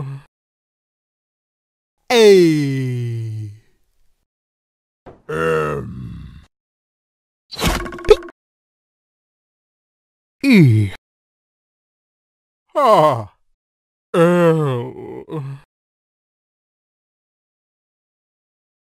A. M. E. Ha.